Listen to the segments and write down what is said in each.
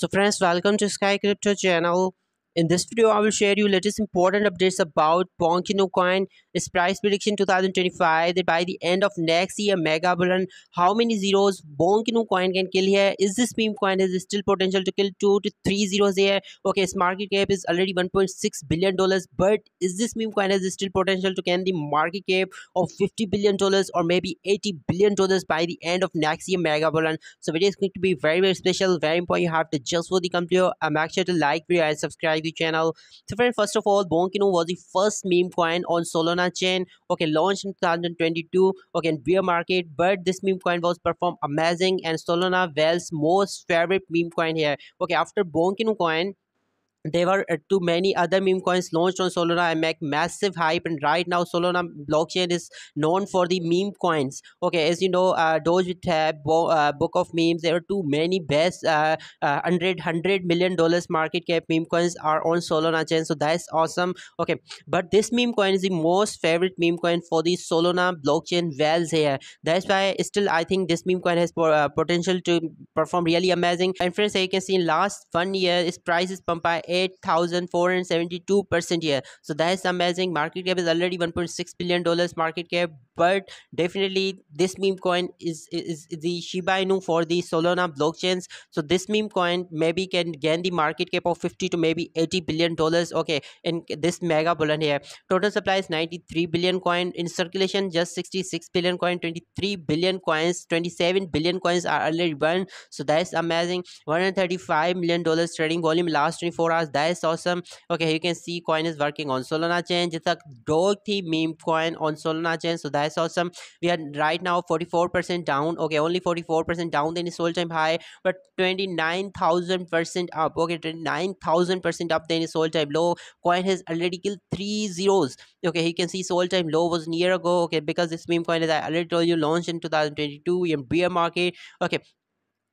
So friends, welcome to Sky Crypto channel. In this video, I will share you latest important updates about Ponkino coin, its price prediction 2025, that by the end of next year mega run. how many zeros Ponkino coin can kill here, is this meme coin has still potential to kill 2 to 3 zeros here, okay its market cap is already 1.6 billion dollars, but is this meme coin has still potential to gain the market cap of 50 billion dollars or maybe 80 billion dollars by the end of next year mega run. So video is going to be very very special, very important you have to just for the complete. I'm sure to like video and subscribe the channel. So friend, first of all, Bonkino was the first meme coin on Solana chain. Okay, launched in 2022. Okay, in bear market, but this meme coin was performed amazing and Solana Wells most favorite meme coin here. Okay, after Bonkino coin, there were uh, too many other meme coins launched on solana and make massive hype and right now solana blockchain is known for the meme coins okay as you know uh, doge tab, bo- uh, book of memes there are too many best uh, uh 100 100 million dollars market cap meme coins are on solana chain so that's awesome okay but this meme coin is the most favorite meme coin for the solana blockchain whales here that's why still i think this meme coin has uh, potential to perform really amazing and friends you can see in last one year its price is pumped by 8,472 percent here. So that is amazing. Market cap is already 1.6 billion dollars. Market cap but definitely this meme coin is, is the Shiba Inu for the Solana blockchains. So this meme coin maybe can gain the market cap of 50 to maybe 80 billion dollars. Okay, in this mega bullion here, total supply is 93 billion coin in circulation, just 66 billion coin, 23 billion coins, 27 billion coins are already burned. So that's amazing. 135 million dollars trading volume last 24 hours. That is awesome. Okay, you can see coin is working on Solana chain. It's a dog theme meme coin on Solana chain. So that i saw some we are right now 44% down okay only 44% down Then its all time high but 29000% up okay 29000% up Then its all time low coin has already killed three zeros okay you can see its all time low was near ago okay because this meme coin is i already told you launched in 2022 in bear market okay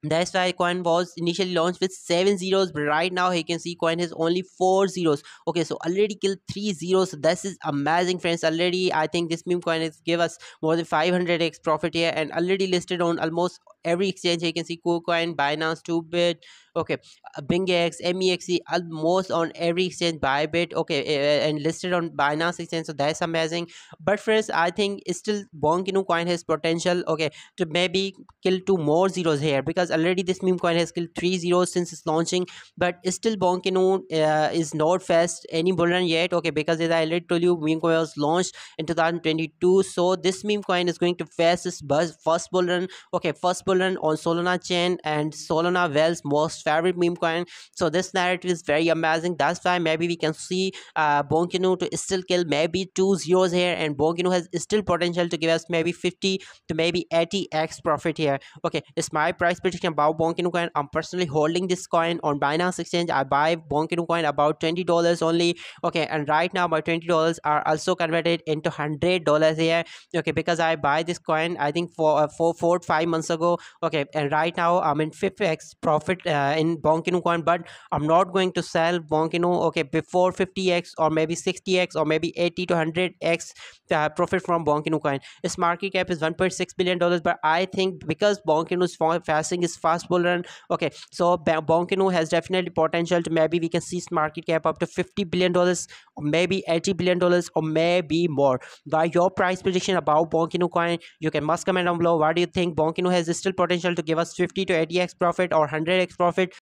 that's why coin was initially launched with seven zeros, but right now you can see coin has only four zeros. Okay, so already killed three zeros. So this is amazing, friends. Already, I think this meme coin has give us more than 500x profit here, and already listed on almost every exchange you can see KuCoin, Binance, Tubit, okay, uh, BingX, MEXC, almost on every exchange, Bybit, okay, and listed on Binance exchange. So that's amazing. But friends, I think still Bonkinu coin has potential, okay, to maybe kill two more zeros here because already this meme coin has killed three zeros since its launching. But still Bonkinu uh, is not fast any bull run yet, okay, because as I already told you, meme coin was launched in 2022. So this meme coin is going to fast its first first run, okay, first bull on Solana chain and Solana Well's most favorite meme coin. So this narrative is very amazing. That's why maybe we can see uh, Bonkinu to still kill maybe two zeros here and Bonkinu has still potential to give us maybe 50 to maybe 80x profit here. Okay, it's my price prediction about Bonkinu coin. I'm personally holding this coin on Binance Exchange. I buy Bonkinu coin about $20 only. Okay, and right now my $20 are also converted into $100 here. Okay, because I buy this coin I think for uh, four, four, five months ago okay and right now i'm in 5x profit uh, in bonkinu coin but i'm not going to sell bonkinu okay before 50x or maybe 60x or maybe 80 to 100x uh, profit from bonkinu coin its market cap is 1.6 billion dollars but i think because bonkinu's fasting is fast bull run okay so bonkinu has definitely potential to maybe we can see its market cap up to 50 billion dollars maybe 80 billion dollars or maybe more by your price prediction about bonkinu coin you can must comment down below what do you think bonkinu has this still potential to give us 50 to 80x profit or 100x profit